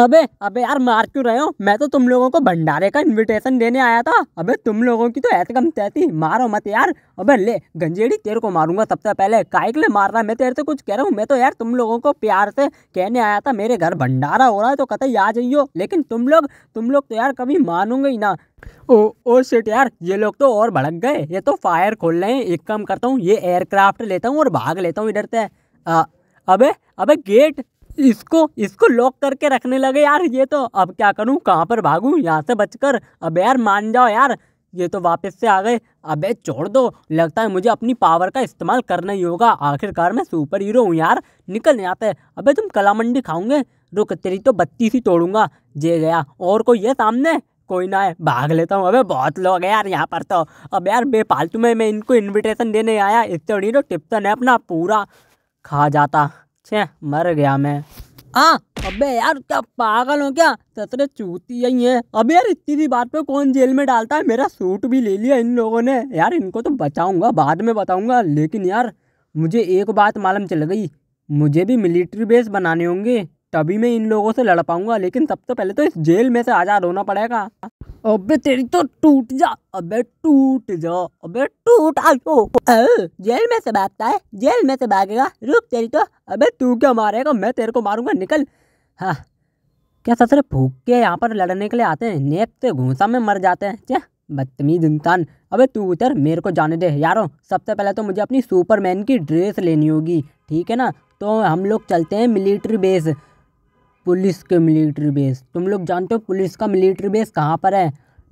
अबे अबे यार मार क्यों रहे हो मैं तो तुम लोगों को भंडारे का इनविटेशन देने आया था अबे तुम लोगों की तो ऐतकम तैती मारो मत यार अबे ले गंजेड़ी तेरे को मारूंगा सबसे पहले काय के लिए मार रहा मैं तेरे से कुछ कह रहा हूँ मैं तो यार तुम लोगों को प्यार से कहने आया था मेरे घर भंडारा हो रहा है तो कतई आ जाइयो लेकिन तुम लोग तुम लोग तो यार कभी मानूंगे ही ना ओ ओ शिट यार ये लोग तो और भड़क गए ये तो फायर खोल रहे हैं एक काम करता हूँ ये एयरक्राफ्ट लेता हूँ और भाग लेता हूँ इधर से अबे अबे गेट इसको इसको लॉक करके रखने लगे यार ये तो अब क्या करूँ कहाँ पर भागूँ यहाँ से बचकर अब यार मान जाओ यार ये तो वापस से आ गए अबे छोड़ दो लगता है मुझे अपनी पावर का इस्तेमाल करना ही होगा आखिरकार मैं सुपर हीरो हूँ यार निकल जाते हैं अबे तुम कला मंडी खाओगे रुक तेरी तो बत्तीस ही तोड़ूंगा जे गया और कोई है सामने कोई ना है भाग लेता हूँ अबे बहुत लोग हैं यार यहाँ पर तो अब यार बेफालतू में मैं इनको इन्विटेशन देने आया इस तो टिप्सन है अपना पूरा खा जाता छे मर गया मैं हाँ अबे यार क्या पागल हो क्या सतरे चूती यही है अबे यार इतनी सी बात पे कौन जेल में डालता है मेरा सूट भी ले लिया इन लोगों ने यार इनको तो बचाऊंगा बाद में बताऊंगा लेकिन यार मुझे एक बात मालूम चल गई मुझे भी मिलिट्री बेस बनाने होंगे तभी मैं इन लोगों से लड़ पाऊंगा लेकिन सबसे तो पहले तो इस जेल में से आज़ाद होना पड़ेगा अबे तेरी तो टूट जा अबे टूट जा अबे टूट आयो जेल में से भागता है जेल में से भागेगा रुक तेरी तो अबे तू क्या मारेगा मैं तेरे को मारूंगा निकल हाँ क्या ससरे भूख के यहाँ पर लड़ने के लिए आते हैं नेक से तो घूसा में मर जाते हैं क्या बदतमीज इंसान अबे तू उतर मेरे को जाने दे यारो सबसे पहले तो मुझे अपनी सुपरमैन की ड्रेस लेनी होगी ठीक है ना तो हम लोग चलते हैं मिलिट्री बेस पुलिस के मिलिट्री बेस तुम लोग जानते हो पुलिस का मिलिट्री बेस कहाँ पर है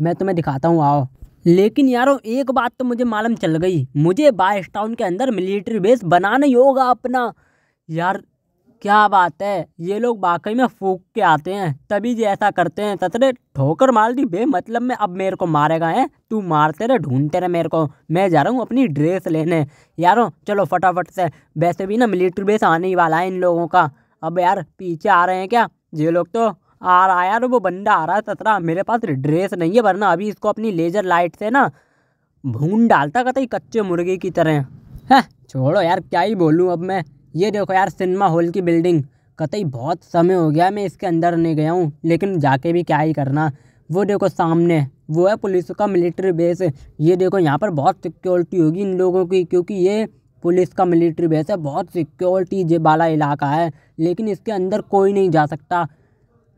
मैं तुम्हें दिखाता हूँ आओ लेकिन यारो एक बात तो मुझे मालूम चल गई मुझे बाइस टाउन के अंदर मिलिट्री बेस बनाना ही होगा अपना यार क्या बात है ये लोग वाकई में फूक के आते हैं तभी ये ऐसा करते हैं ततरे ठोकर मार दी बे मतलब में अब मेरे को मारेगा है तू मारते रहे ढूंढते रहे मेरे को मैं जा रहा हूँ अपनी ड्रेस लेने यारों चलो फटाफट से वैसे भी ना मिलिट्री बेस आने ही वाला है इन लोगों का अब यार पीछे आ रहे हैं क्या ये लोग तो आ रहा यार वो बंदा आ रहा है सतरा मेरे पास ड्रेस नहीं है वरना अभी इसको अपनी लेजर लाइट से ना भून डालता कतई कच्चे मुर्गे की तरह है हाँ, छोड़ो यार क्या ही बोलूँ अब मैं ये देखो यार सिनेमा हॉल की बिल्डिंग कतई बहुत समय हो गया मैं इसके अंदर नहीं गया हूँ लेकिन जाके भी क्या ही करना वो देखो सामने वो है पुलिस का मिलिट्री बेस ये देखो यहाँ पर बहुत सिक्योरिटी होगी इन लोगों की क्योंकि ये पुलिस का मिलिट्री बेस है बहुत सिक्योरिटी वाला इलाका है लेकिन इसके अंदर कोई नहीं जा सकता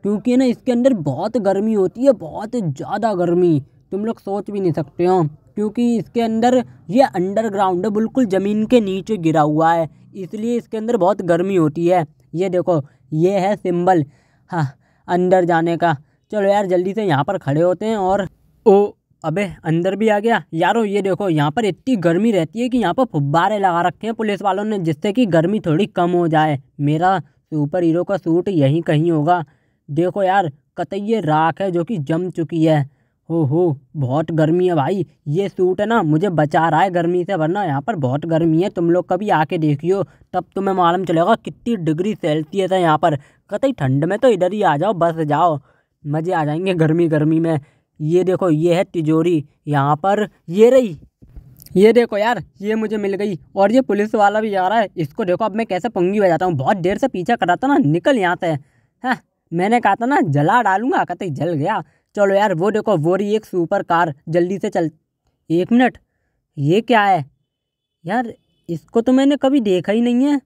क्योंकि ना इसके अंदर बहुत गर्मी होती है बहुत ज़्यादा गर्मी तुम लोग सोच भी नहीं सकते हो क्योंकि इसके अंदर ये अंडरग्राउंड है बिल्कुल ज़मीन के नीचे गिरा हुआ है इसलिए इसके अंदर बहुत गर्मी होती है ये देखो ये है सिंबल हाँ अंदर जाने का चलो यार जल्दी से यहाँ पर खड़े होते हैं और ओ अबे अंदर भी आ गया यारो ये देखो यहाँ पर इतनी गर्मी रहती है कि यहाँ पर फुब्बारे लगा रखे हैं पुलिस वालों ने जिससे कि गर्मी थोड़ी कम हो जाए मेरा सुपर हीरो का सूट यहीं कहीं होगा देखो यार कतई ये राख है जो कि जम चुकी है हो हो बहुत गर्मी है भाई ये सूट है ना मुझे बचा रहा है गर्मी से वरना यहाँ पर बहुत गर्मी है तुम लोग कभी आके देखियो तब तुम्हें मालूम चलेगा कितनी डिग्री सेल्सियस है यहाँ पर कतई ठंड में तो इधर ही आ जाओ बस जाओ मज़े आ जाएंगे गर्मी गर्मी में ये देखो ये है तिजोरी यहाँ पर ये रही ये देखो यार ये मुझे मिल गई और ये पुलिस वाला भी आ रहा है इसको देखो अब मैं कैसे पंगी बजाता हूँ बहुत देर से पीछा कर रहा था ना निकल यहाँ से है हाँ, मैंने कहा था ना जला डालूंगा कहते जल गया चलो यार वो देखो वो रही एक सुपर कार जल्दी से चल एक मिनट ये क्या है यार इसको तो मैंने कभी देखा ही नहीं है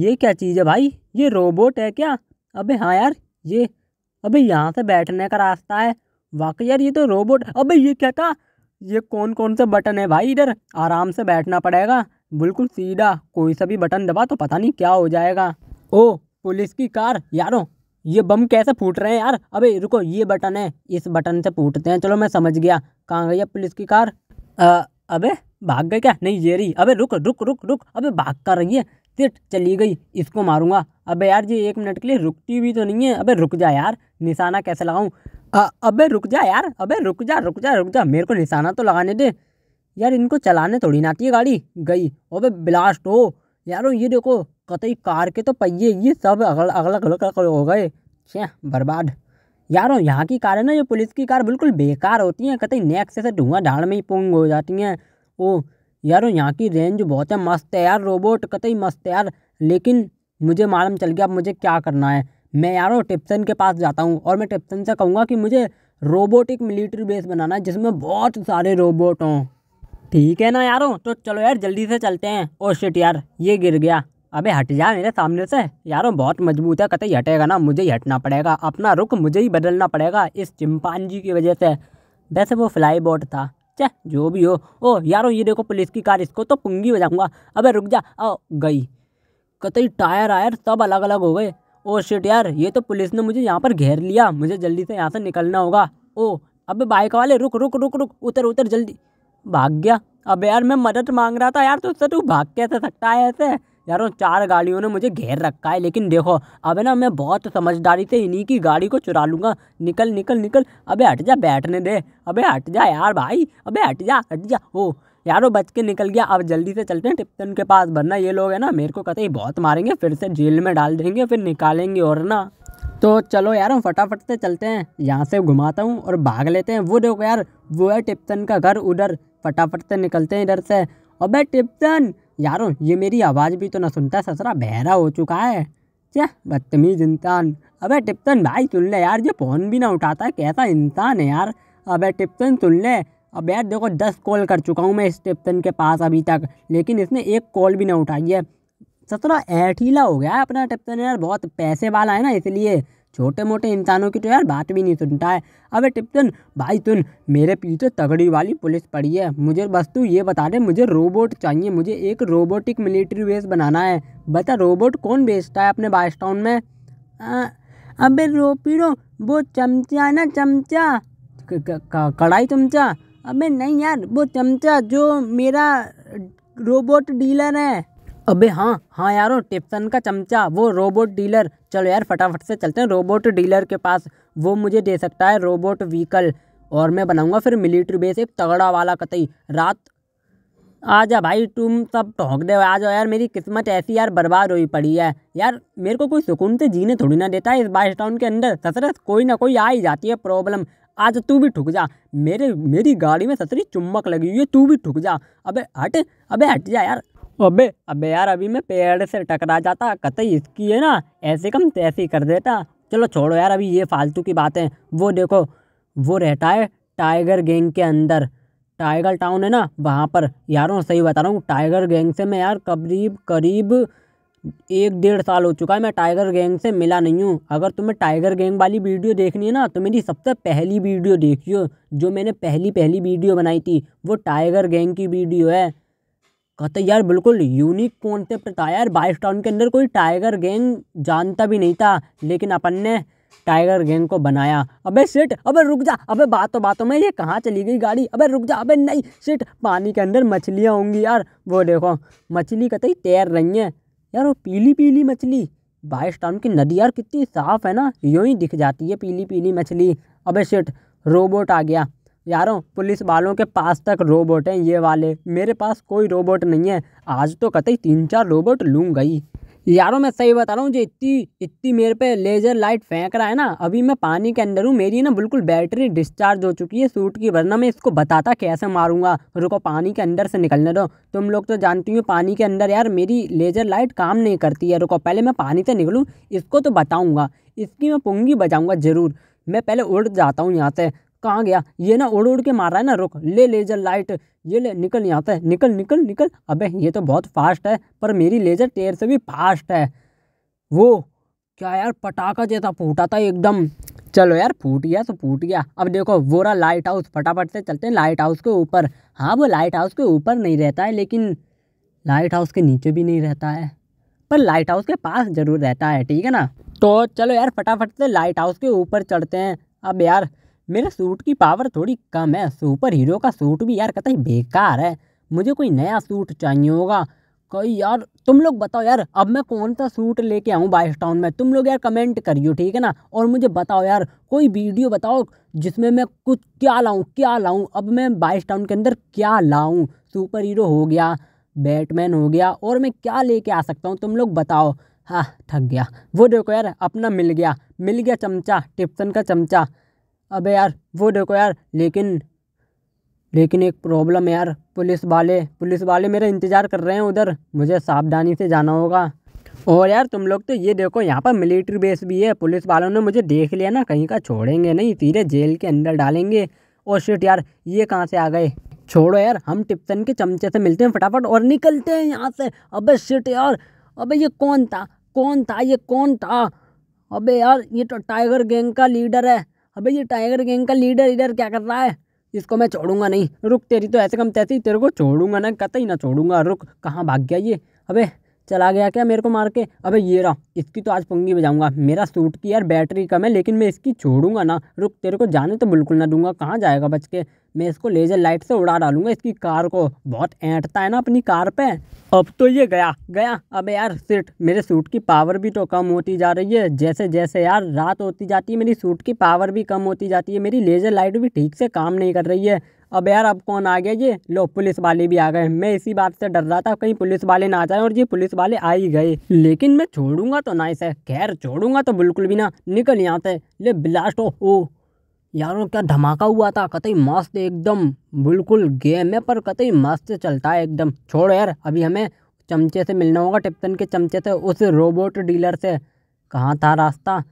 ये क्या चीज़ है भाई ये रोबोट है क्या अबे हाँ यार ये अबे यहाँ से बैठने का रास्ता है वाकई यार ये तो रोबोट अबे ये क्या था ये कौन कौन से बटन है भाई इधर आराम से बैठना पड़ेगा बिल्कुल सीधा कोई सा भी बटन दबा तो पता नहीं क्या हो जाएगा ओ पुलिस की कार यारो ये बम कैसे फूट रहे हैं यार अबे रुको ये बटन है इस बटन से फूटते हैं चलो मैं समझ गया कहाँ गई है पुलिस की कार आ, अबे भाग गए क्या नहीं ये रही अबे रुक रुक रुक रुक अबे भाग कर रही है सिट चली गई इसको मारूंगा अबे यार ये एक मिनट के लिए रुकती हुई तो नहीं है अबे रुक जा यार निशाना कैसे लगाऊं अबे रुक जा यार अबे रुक जा रुक जा रुक जा मेरे को निशाना तो लगाने दे यार इनको चलाने थोड़ी ना आती है गाड़ी गई अबे ब्लास्ट हो यारो ये देखो कतई कार के तो पहिए ये सब अगल अगल अगल अगल हो गए छः बर्बाद यार यहाँ की कार है ना ये पुलिस की कार बिल्कुल बेकार होती हैं कतई नेक से धुआं ढाड़ में ही पुंग हो जाती हैं ओ यारो यहाँ की रेंज बहुत है मस्त है यार रोबोट कतई मस्त है यार लेकिन मुझे मालूम चल गया अब मुझे क्या करना है मैं यारों टिप्सन के पास जाता हूँ और मैं टिप्सन से कहूँगा कि मुझे रोबोटिक मिलिट्री बेस बनाना है जिसमें बहुत सारे रोबोट हों ठीक है ना यारों तो चलो यार जल्दी से चलते हैं ओ शिट यार ये गिर गया अबे हट जा मेरे सामने से यारों बहुत मजबूत है कतई हटेगा ना मुझे ही हटना पड़ेगा अपना रुख मुझे ही बदलना पड़ेगा इस चिंपांजी की वजह से वैसे वो फ्लाई बोट था चाह जो भी हो ओ यारो ये देखो पुलिस की कार इसको तो पुंगी बजाऊँगा अबे रुक जा ओ गई कतई टायर आयर सब अलग अलग हो गए ओ शिट यार ये तो पुलिस ने मुझे यहाँ पर घेर लिया मुझे जल्दी से यहाँ से निकलना होगा ओ अबे बाइक वाले रुक रुक रुक रुक उतर उतर जल्दी भाग गया अब यार मैं मदद मांग रहा था यार तो सर तू भाग कैसे सकता है ऐसे यार उन चार गाड़ियों ने मुझे घेर रखा है लेकिन देखो अब ना मैं बहुत समझदारी से इन्हीं की गाड़ी को चुरा लूँगा निकल निकल निकल अबे हट जा बैठने दे अबे हट जा यार भाई अबे हट जा हट जा ओ यारो बच के निकल गया अब जल्दी से चलते हैं टिप्टन के पास वरना ये लोग है ना मेरे को कहते ही बहुत मारेंगे फिर से जेल में डाल देंगे फिर निकालेंगे और ना तो चलो यार हम फटाफट से चलते हैं यहाँ से घुमाता हूँ और भाग लेते हैं वो देखो यार वो है टिप्टन का घर उधर फटाफट से निकलते हैं इधर से भाई टिप्टन यारो ये मेरी आवाज़ भी तो ना सुनता ससरा बहरा हो चुका है क्या बदतमीज इंसान अबे टिप्टन भाई सुन ले यार ये फ़ोन भी ना उठाता कैसा इंसान है यार अबे टिप्टन सुन ले अब यार देखो दस कॉल कर चुका हूँ मैं स्टेपन के पास अभी तक लेकिन इसने एक कॉल भी ना उठाई है थोड़ा ऐठीला हो गया है अपना टिप्टन यार बहुत पैसे वाला है ना इसलिए छोटे मोटे इंसानों की तो यार बात भी नहीं सुनता है अब टिप्टन भाई तुन मेरे पीछे तगड़ी वाली पुलिस पड़ी है मुझे बस तू ये बता दे मुझे रोबोट चाहिए मुझे एक रोबोटिक मिलिट्री बेस बनाना है बता रोबोट कौन बेचता है अपने बाइस टाउन में आ, अबे रोपीड़ो वो चमचा है ना चमचा कढ़ाई चमचा अबे नहीं यार वो चमचा जो मेरा रोबोट डीलर है अबे हाँ हाँ यारो टिप्सन का चमचा वो रोबोट डीलर चलो यार फटाफट से चलते हैं रोबोट डीलर के पास वो मुझे दे सकता है रोबोट व्हीकल और मैं बनाऊंगा फिर मिलिट्री बेस एक तगड़ा वाला कतई रात आ जा भाई तुम सब टोंक दे आ जाओ यार मेरी किस्मत ऐसी यार बर्बाद हुई पड़ी है यार मेरे को कोई सुकून से जीने थोड़ी ना देता है इस बाइस टाउन के अंदर ससरस कोई ना कोई आ ही जाती है प्रॉब्लम आज तू भी ठुक जा मेरे मेरी गाड़ी में सतरी चुम्बक लगी हुई है तू भी ठुक जा अबे हट अबे हट जा यार अबे अबे यार अभी मैं पेड़ से टकरा जाता कतई इसकी है ना ऐसे कम तैसी कर देता चलो छोड़ो यार अभी ये फालतू की बातें वो देखो वो रहता है टाइगर गैंग के अंदर टाइगर टाउन है ना वहाँ पर यारों सही बता रहा हूँ टाइगर गैंग से मैं यार करीब करीब एक डेढ़ साल हो चुका है मैं टाइगर गैंग से मिला नहीं हूँ अगर तुम्हें टाइगर गैंग वाली वीडियो देखनी है ना तो मेरी सबसे पहली वीडियो देखियो जो मैंने पहली पहली वीडियो बनाई थी वो टाइगर गैंग की वीडियो है कहते यार बिल्कुल यूनिक कॉन्सेप्ट था यार बाइस टाउन के अंदर कोई टाइगर गैंग जानता भी नहीं था लेकिन अपन ने टाइगर गैंग को बनाया अबे सेठ अबे रुक जा अबे बातों बातों में ये कहाँ चली गई गाड़ी अबे रुक जा अबे नहीं सेट पानी के अंदर मछलियाँ होंगी यार वो देखो मछली कतई तैर रही हैं यार वो पीली पीली मछली बाईस टाउन की नदी यार कितनी साफ है ना यूँ ही दिख जाती है पीली पीली मछली अबे शिट रोबोट आ गया यारों पुलिस वालों के पास तक रोबोट हैं ये वाले मेरे पास कोई रोबोट नहीं है आज तो कतई तीन चार रोबोट लूँ गई यारों मैं सही बता रहा हूँ जो इतनी इतनी मेरे पे लेज़र लाइट फेंक रहा है ना अभी मैं पानी के अंदर हूँ मेरी ना बिल्कुल बैटरी डिस्चार्ज हो चुकी है सूट की वरना मैं इसको बताता कैसे मारूंगा रुको पानी के अंदर से निकलने दो तुम लोग तो जानती हो पानी के अंदर यार मेरी लेज़र लाइट काम नहीं करती है रुको पहले मैं पानी से निकलूँ इसको तो बताऊँगा इसकी मैं पुंगी बजाऊँगा ज़रूर मैं पहले उड़ जाता हूँ यहाँ से कहाँ गया ये ना उड़ उड़ के मार रहा है ना रुक ले लेजर लाइट ये ले निकल यहाँ तक निकल निकल निकल अबे ये तो बहुत फास्ट है पर मेरी लेजर तेर से भी फास्ट है वो क्या यार पटाखा जैसा फूटा था एकदम चलो यार फूट गया तो फूट गया अब देखो वोरा लाइट हाउस फटाफट से चलते हैं लाइट हाउस के ऊपर हाँ वो लाइट हाउस के ऊपर नहीं रहता है लेकिन लाइट हाउस के नीचे भी नहीं रहता है पर लाइट हाउस के पास ज़रूर रहता है ठीक है ना तो चलो यार फटाफट से लाइट हाउस के ऊपर चढ़ते हैं अब यार मेरे सूट की पावर थोड़ी कम है सुपर हीरो का सूट भी यार कतई बेकार है मुझे कोई नया सूट चाहिए होगा कोई यार तुम लोग बताओ यार अब मैं कौन सा सूट लेके आऊँ बाइस टाउन में तुम लोग यार कमेंट करियो ठीक है ना और मुझे बताओ यार कोई वीडियो बताओ जिसमें मैं कुछ क्या लाऊँ क्या लाऊँ अब मैं बाइस टाउन के अंदर क्या लाऊँ सुपर हीरो हो गया बैटमैन हो गया और मैं क्या लेके आ सकता हूँ तुम लोग बताओ हाँ थक गया वो देखो यार अपना मिल गया मिल गया चमचा टिप्सन का चमचा अबे यार वो देखो यार लेकिन लेकिन एक प्रॉब्लम है यार पुलिस वाले पुलिस वाले मेरा इंतज़ार कर रहे हैं उधर मुझे सावधानी से जाना होगा और यार तुम लोग तो ये देखो यहाँ पर मिलिट्री बेस भी है पुलिस वालों ने मुझे देख लिया ना कहीं का छोड़ेंगे नहीं सीधे जेल के अंदर डालेंगे और शिट यार ये कहाँ से आ गए छोड़ो यार हम टिप्सन के चमचे से मिलते हैं फटाफट और निकलते हैं यहाँ से अबे शिट यार अबे ये कौन था कौन था ये कौन था अबे यार ये तो टाइगर गैंग का लीडर है अबे ये टाइगर गैंग का लीडर इधर क्या कर रहा है इसको मैं छोड़ूंगा नहीं रुक तेरी तो ऐसे कम ही तेरे को छोड़ूंगा ना कतई ना छोड़ूंगा रुक कहाँ भाग गया ये अबे चला गया क्या मेरे को मार के अबे ये रहा इसकी तो आज पंगी बजाऊंगा मेरा सूट की यार बैटरी कम है लेकिन मैं इसकी छोड़ूंगा ना रुक तेरे को जाने तो बिल्कुल ना दूंगा कहाँ जाएगा बच के मैं इसको लेजर लाइट से उड़ा डालूंगा इसकी कार को बहुत ऐंठता है ना अपनी कार पे अब तो ये गया गया अबे यार सिर्ट मेरे सूट की पावर भी तो कम होती जा रही है जैसे जैसे यार रात होती जाती है मेरी सूट की पावर भी कम होती जाती है मेरी लेजर लाइट भी ठीक से काम नहीं कर रही है अब यार अब कौन आ गया ये लो पुलिस वाले भी आ गए मैं इसी बात से डर रहा था कहीं पुलिस वाले ना आ जाए और ये पुलिस वाले आ ही गए लेकिन मैं छोड़ूंगा तो ना इसे खैर छोड़ूंगा तो बिल्कुल भी ना निकल यहाँ से ले ब्लास्ट हो ओ यार क्या धमाका हुआ था कतई मस्त एकदम बिल्कुल गेम है पर कतई मस्त चलता है एकदम छोड़ यार अभी हमें चमचे से मिलना होगा टिप्टन के चमचे से उस रोबोट डीलर से कहाँ था रास्ता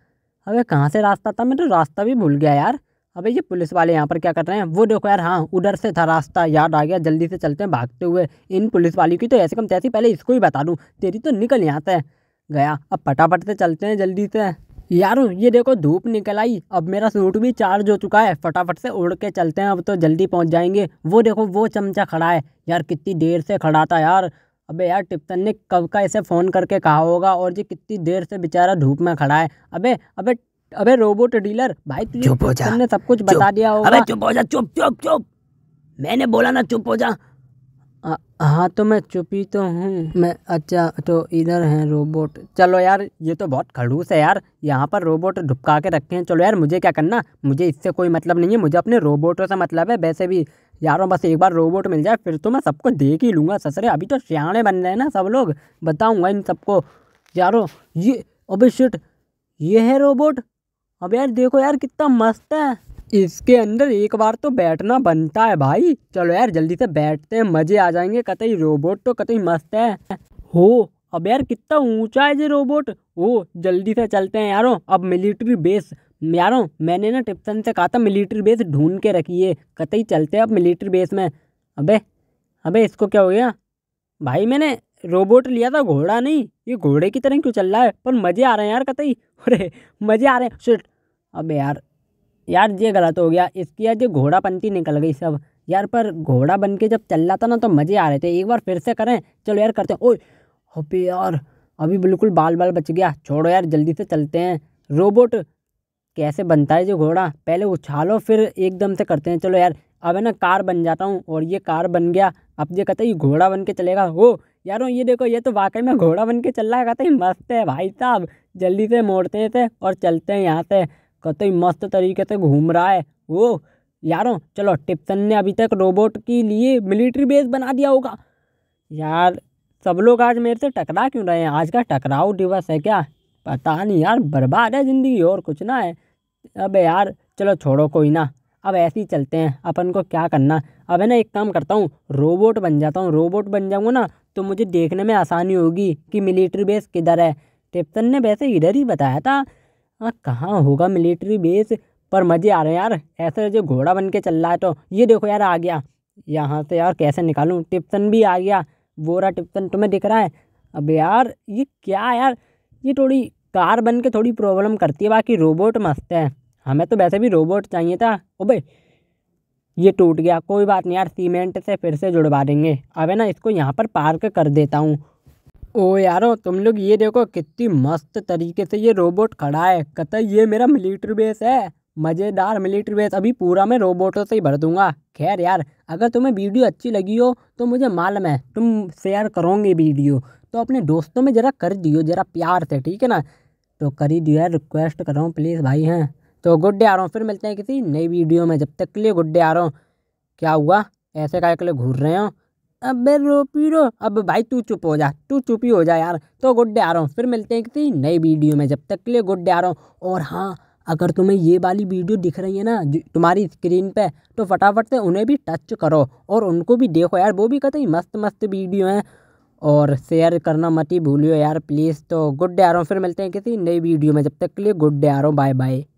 अबे कहाँ से रास्ता था मैं तो रास्ता भी भूल गया यार अबे हाँ ये पुलिस वाले यहाँ पर क्या कर रहे हैं वो देखो यार हाँ उधर से था रास्ता याद आ गया जल्दी से चलते हैं भागते हुए इन पुलिस वाली की तो ऐसे कम तैसी पहले इसको ही बता दूँ तेरी तो निकल यहाँ से गया अब फटाफट से चलते हैं जल्दी से यार ये देखो धूप निकल आई अब मेरा सूट भी चार्ज हो चुका है फटाफट से उड़ के चलते हैं अब तो जल्दी पहुँच जाएंगे वो देखो वो चमचा खड़ा है यार कितनी देर से खड़ा था यार अबे यार टिप्टन ने कब का इसे फ़ोन करके कहा होगा और ये कितनी देर से बेचारा धूप में खड़ा है अबे अबे अबे रोबोट डीलर भाई चुप हो जा सब कुछ बता दिया होगा अबे चुप हो जा चुप चुप चुप मैंने बोला ना चुप हो जा हाँ तो मैं चुप ही तो हूँ मैं अच्छा तो इधर है रोबोट चलो यार ये तो बहुत खड़ूस है यार यहाँ पर रोबोट ढुपका के रखे हैं चलो यार मुझे क्या करना मुझे इससे कोई मतलब नहीं है मुझे अपने रोबोटों से मतलब है वैसे भी यारों बस एक बार रोबोट मिल जाए फिर तो मैं सबको देख ही लूँगा ससरे अभी तो सियाणे बन रहे हैं ना सब लोग बताऊँगा इन सबको यारो ये अभी शिट ये है रोबोट अब यार देखो यार कितना मस्त है इसके अंदर एक बार तो बैठना बनता है भाई चलो यार जल्दी से बैठते हैं मजे आ जाएंगे कतई रोबोट तो कतई मस्त है हो अब यार कितना ऊंचा है ये रोबोट ओ जल्दी से चलते हैं यारों अब मिलिट्री बेस यारों मैंने ना टिप्सन से कहा था मिलिट्री बेस ढूंढ के रखी है कतई चलते हैं अब मिलिट्री बेस में अबे अबे इसको क्या हो गया भाई मैंने रोबोट लिया था घोड़ा नहीं ये घोड़े की तरह क्यों चल रहा है पर मज़े आ रहे हैं यार कतई अरे मज़े आ रहे हैं सुट अब यार यार ये गलत हो गया इसकी यार ये घोड़ा पंती निकल गई सब यार पर घोड़ा बन के जब चल रहा था ना तो मज़े आ रहे थे एक बार फिर से करें चलो यार करते हैं हो अबे यार अभी बिल्कुल बाल बाल बच गया छोड़ो यार जल्दी से चलते हैं रोबोट कैसे बनता है जो घोड़ा पहले उछालो फिर एकदम से करते हैं चलो यार अब है ना कार बन जाता हूँ और ये कार बन गया अब ये कहते ये घोड़ा बन के चलेगा हो यारों ये देखो ये तो वाकई में घोड़ा बन के चल रहा है कहते हैं मस्त है भाई साहब जल्दी से मोड़ते हैं और चलते हैं यहाँ से कहते ही मस्त तरीके से घूम रहा है वो यारों चलो टिप्सन ने अभी तक रोबोट के लिए मिलिट्री बेस बना दिया होगा यार सब लोग आज मेरे से टकरा क्यों रहे हैं आज का टकराव दिवस है क्या पता नहीं यार बर्बाद है ज़िंदगी और कुछ ना है अब यार चलो छोड़ो कोई ना अब ऐसे ही चलते हैं अपन को क्या करना अब है ना एक काम करता हूँ रोबोट बन जाता हूँ रोबोट बन जाऊँगा ना तो मुझे देखने में आसानी होगी कि मिलिट्री बेस किधर है टिप्सन ने वैसे इधर ही बताया था हाँ कहाँ होगा मिलिट्री बेस पर मज़े आ रहे हैं यार ऐसे जो घोड़ा बन के चल रहा है तो ये देखो यार आ गया यहाँ से यार कैसे निकालूँ टिप्टन भी आ गया बोरा टिप्टन तुम्हें दिख रहा है अब यार ये क्या यार ये थोड़ी कार बन के थोड़ी प्रॉब्लम करती है बाकी रोबोट मस्त है हमें तो वैसे भी रोबोट चाहिए था ओ भाई ये टूट गया कोई बात नहीं यार सीमेंट से फिर से जुड़वा देंगे अब है ना इसको यहाँ पर पार्क कर देता हूँ ओ यारो तुम लोग ये देखो कितनी मस्त तरीके से ये रोबोट खड़ा है कत ये मेरा मिलिट्री बेस है मज़ेदार मिलिट्री बेस अभी पूरा मैं रोबोटों से ही भर दूंगा खैर यार अगर तुम्हें वीडियो अच्छी लगी हो तो मुझे मालूम है तुम शेयर करोगे वीडियो तो अपने दोस्तों में ज़रा कर दियो ज़रा प्यार से ठीक है ना तो कर ही दियो यार रिक्वेस्ट कर रहा हूँ प्लीज़ भाई हैं हाँ। तो गुड डे आ रहा हूँ फिर मिलते हैं किसी नई वीडियो में जब तक के लिए गुड डे आ रहा हूँ क्या हुआ ऐसे का अकेले घूर रहे हो अबे रो पी रो अब भाई तू चुप हो जा तू चुप ही हो जा यार तो गुड डे आ रहा हूँ फिर मिलते हैं किसी नई वीडियो में जब तक के लिए गुड डे आ रहा हूँ और हाँ अगर तुम्हें ये वाली वीडियो दिख रही है ना तुम्हारी स्क्रीन पे तो फटाफट से उन्हें भी टच करो और उनको भी देखो यार वो भी कहते हैं मस्त मस्त वीडियो हैं और शेयर करना मत ही भूलियो यार प्लीज़ तो गुड डे आ रहा हूँ फिर मिलते हैं किसी नई वीडियो में जब तक के लिए गुड डे आ रहा हूँ बाय बाय